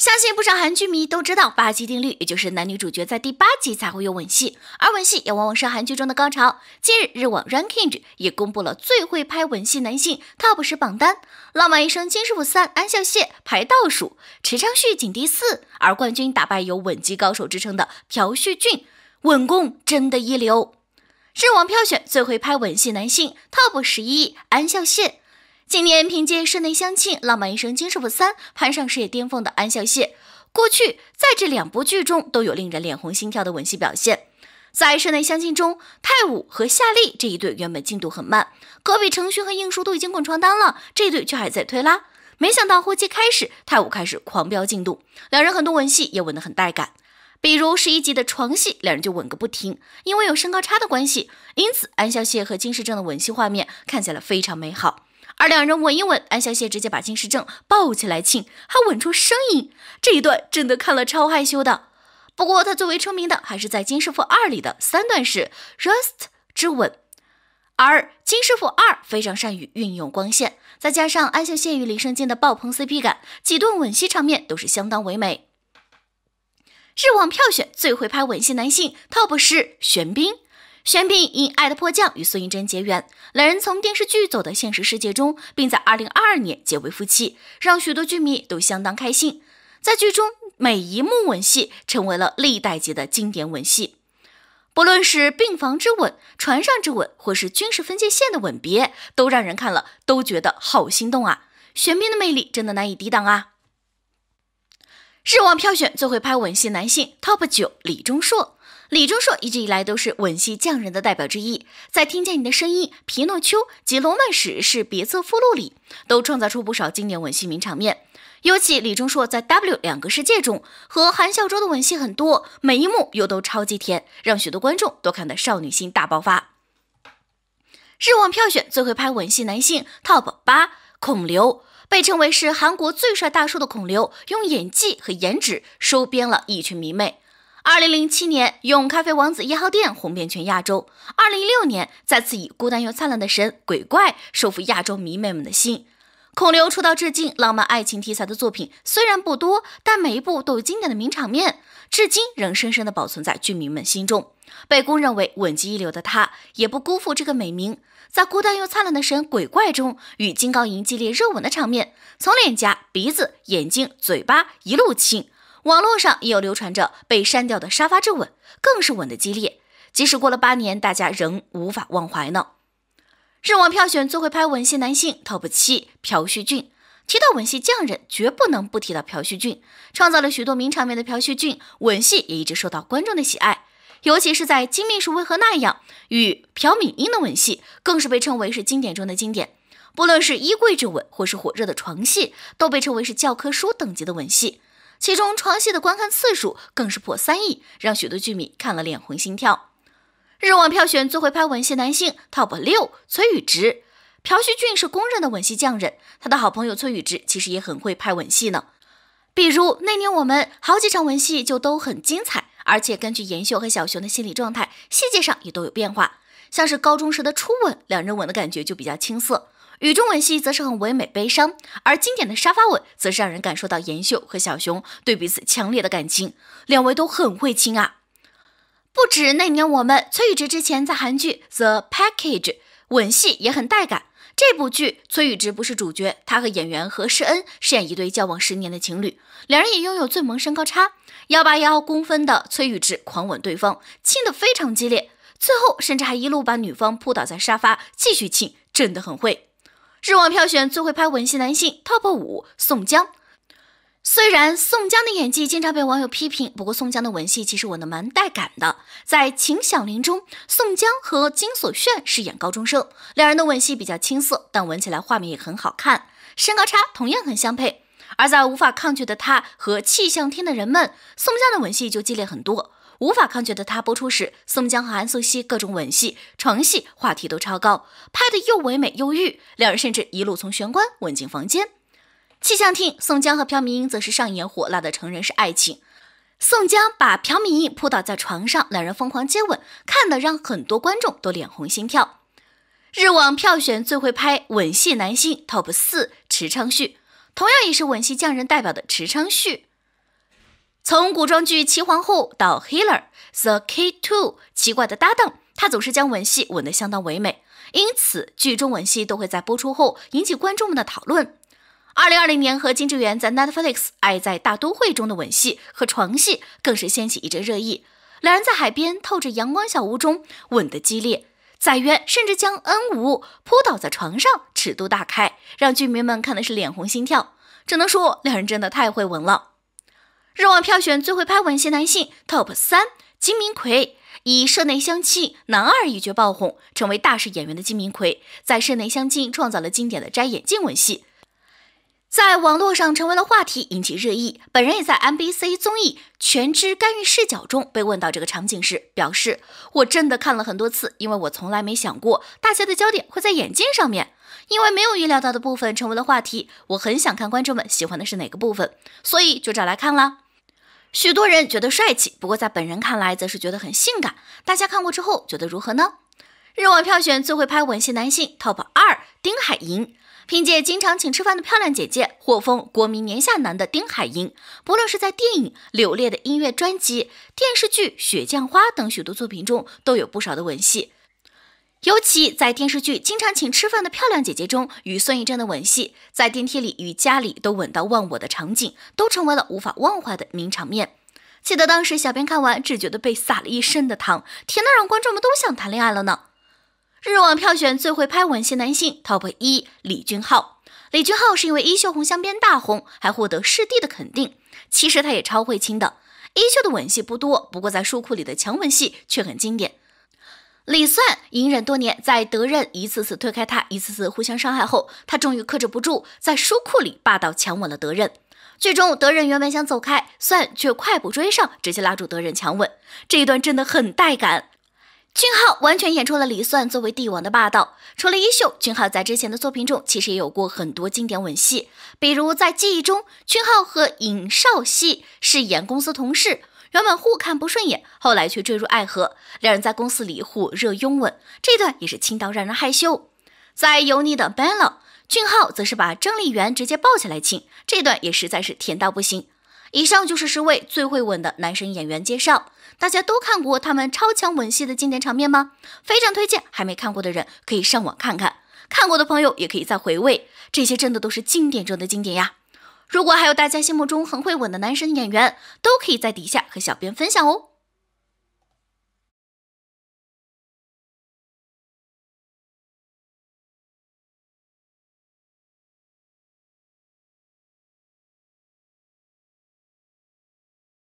相信不少韩剧迷都知道八级定律，也就是男女主角在第八集才会有吻戏，而吻戏也往往是韩剧中的高潮。近日，日网 rankings 也公布了最会拍吻戏男性 top 十榜单，浪漫医生金师傅三安孝燮排倒数，池昌旭仅第四，而冠军打败有吻技高手之称的朴叙俊，吻功真的一流。日网票选最会拍吻戏男性 top 十一安孝燮。今年凭借室内相亲《浪漫医生金师傅三》攀上事业巅峰的安孝燮，过去在这两部剧中都有令人脸红心跳的吻戏表现。在室内相亲中，泰武和夏丽这一对原本进度很慢，隔壁成勋和应书都已经滚床单了，这一对却还在推拉。没想到后期开始，泰武开始狂飙进度，两人很多吻戏也吻得很带感。比如十一集的床戏，两人就吻个不停。因为有身高差的关系，因此安孝燮和金世正的吻戏画面看起来非常美好。而两人吻一吻，安小谢直接把金世正抱起来亲，还吻出声音，这一段真的看了超害羞的。不过他最为出名的还是在《金师傅二》里的三段式 Rust 之吻，而《金师傅二》非常善于运用光线，再加上安小谢与李圣经的爆棚 CP 感，几段吻戏场面都是相当唯美。日网票选最会拍吻戏男性 TOP 十：玄彬。玄彬因爱的迫降与孙艺珍结缘，两人从电视剧走到现实世界中，并在二零二二年结为夫妻，让许多剧迷都相当开心。在剧中，每一幕吻戏成为了历代级的经典吻戏，不论是病房之吻、船上之吻，或是军事分界线的吻别，都让人看了都觉得好心动啊！玄彬的魅力真的难以抵挡啊！日网票选最会拍吻戏男性 TOP 九，李钟硕。李钟硕一直以来都是吻戏匠人的代表之一，在《听见你的声音》、《皮诺丘》及《罗曼史》是别册附录里，都创造出不少经典吻戏名场面。尤其李钟硕在《W 两个世界》中和韩孝周的吻戏很多，每一幕又都超级甜，让许多观众都看得少女心大爆发。日网票选最会拍吻戏男性 TOP 八，孔刘被称为是韩国最帅大叔的孔刘，用演技和颜值收编了一群迷妹。二零零七年，用《咖啡王子一号店》红遍全亚洲；二零一六年，再次以《孤单又灿烂的神鬼怪》收复亚洲迷妹们的心。孔刘出道至今，浪漫爱情题材的作品虽然不多，但每一部都有经典的名场面，至今仍深深的保存在剧迷们心中。被公认为吻技一流的他，也不辜负这个美名，在《孤单又灿烂的神鬼怪》中与金刚银激烈热吻的场面，从脸颊、鼻子、眼睛、嘴巴一路亲。网络上也有流传着被删掉的沙发之吻，更是吻的激烈。即使过了八年，大家仍无法忘怀呢。日网票选最会拍吻戏男性 TOP 七，朴叙俊。提到吻戏匠人，绝不能不提到朴叙俊。创造了许多名场面的朴叙俊，吻戏也一直受到观众的喜爱。尤其是在《金秘书为何那样》与朴敏英的吻戏，更是被称为是经典中的经典。不论是衣柜之吻或是火热的床戏，都被称为是教科书等级的吻戏。其中床戏的观看次数更是破三亿，让许多剧迷看了脸红心跳。日网票选最会拍吻戏男性 TOP 六，崔宇植、朴叙俊是公认的吻戏匠人。他的好朋友崔宇植其实也很会拍吻戏呢。比如那年我们好几场吻戏就都很精彩，而且根据妍秀和小熊的心理状态，细节上也都有变化。像是高中时的初吻，两人吻的感觉就比较青涩。雨中吻戏则是很唯美悲伤，而经典的沙发吻则是让人感受到妍秀和小熊对彼此强烈的感情。两位都很会亲啊！不止那年我们，崔宇植之前在韩剧《The Package》吻戏也很带感。这部剧崔宇植不是主角，他和演员何世恩饰演一对交往十年的情侣，两人也拥有最萌身高差，幺八幺公分的崔宇植狂吻对方，亲得非常激烈，最后甚至还一路把女方扑倒在沙发继续亲，真的很会。日网票选最会拍吻戏男性 TOP 五，宋江。虽然宋江的演技经常被网友批评，不过宋江的吻戏其实吻的蛮带感的。在《秦小林》中，宋江和金所炫饰演高中生，两人的吻戏比较青涩，但吻起来画面也很好看，身高差同样很相配。而在《无法抗拒的他》和《气象厅》的人们，宋江的吻戏就激烈很多。《无法抗拒的他》播出时，宋江和韩素汐各种吻戏、床戏话题都超高，拍的又唯美又欲，两人甚至一路从玄关吻进房间。《气象厅》宋江和朴敏英则是上演火辣的成人式爱情，宋江把朴敏英扑倒在床上，两人疯狂接吻，看得让很多观众都脸红心跳。日网票选最会拍吻戏男星 TOP 四，池昌旭。同样也是吻戏匠人代表的池昌旭，从古装剧《齐皇后》到《Healer》、《The Key Two》奇怪的搭档，他总是将吻戏吻得相当唯美，因此剧中吻戏都会在播出后引起观众们的讨论。2020年和金智媛在 Netflix《爱在大都会》中的吻戏和床戏更是掀起一阵热议，两人在海边透着阳光小屋中吻得激烈。载元甚至将恩五扑倒在床上，尺度大开，让居民们看的是脸红心跳。只能说两人真的太会吻了。日网票选最会拍吻戏男性 TOP 三，金明奎以社内相亲男二一角爆红，成为大势演员的金明奎，在社内相亲创造了经典的摘眼镜吻戏。在网络上成为了话题，引起热议。本人也在 MBC 综艺《全知干预视角》中被问到这个场景时，表示我真的看了很多次，因为我从来没想过大家的焦点会在眼镜上面，因为没有预料到的部分成为了话题。我很想看观众们喜欢的是哪个部分，所以就找来看了。许多人觉得帅气，不过在本人看来，则是觉得很性感。大家看过之后觉得如何呢？日晚票选最会拍吻戏男性 TOP 二，丁海寅。凭借《经常请吃饭的漂亮姐姐》获封国民年下男的丁海寅，不论是在电影《柳烈》的音乐专辑、电视剧《雪降花》等许多作品中，都有不少的吻戏。尤其在电视剧《经常请吃饭的漂亮姐姐》中，与孙艺珍的吻戏，在电梯里与家里都吻到忘我的场景，都成为了无法忘怀的名场面。记得当时小编看完，只觉得被撒了一身的糖，甜的让观众们都想谈恋爱了呢。日网票选最会拍吻戏男性 top 一李俊昊。李俊昊是因为《衣袖红香》边大红，还获得师弟的肯定。其实他也超会亲的。衣袖的吻戏不多，不过在书库里的强吻戏却很经典。李算隐忍多年，在德任一次次推开他，一次次互相伤害后，他终于克制不住，在书库里霸道强吻了德任。最终德任原本想走开，算却快步追上，直接拉住德任强吻。这一段真的很带感。俊浩完全演出了李算作为帝王的霸道。除了《衣袖》，俊浩在之前的作品中其实也有过很多经典吻戏，比如在《记忆》中，俊浩和尹少熙饰演公司同事，原本互看不顺眼，后来却坠入爱河，两人在公司里火热拥吻，这段也是亲到让人害羞。在油腻的《b e l l a 俊浩则是把郑丽媛直接抱起来亲，这段也实在是甜到不行。以上就是十位最会吻的男神演员介绍，大家都看过他们超强吻戏的经典场面吗？非常推荐还没看过的人可以上网看看，看过的朋友也可以再回味。这些真的都是经典中的经典呀！如果还有大家心目中很会吻的男神演员，都可以在底下和小编分享哦。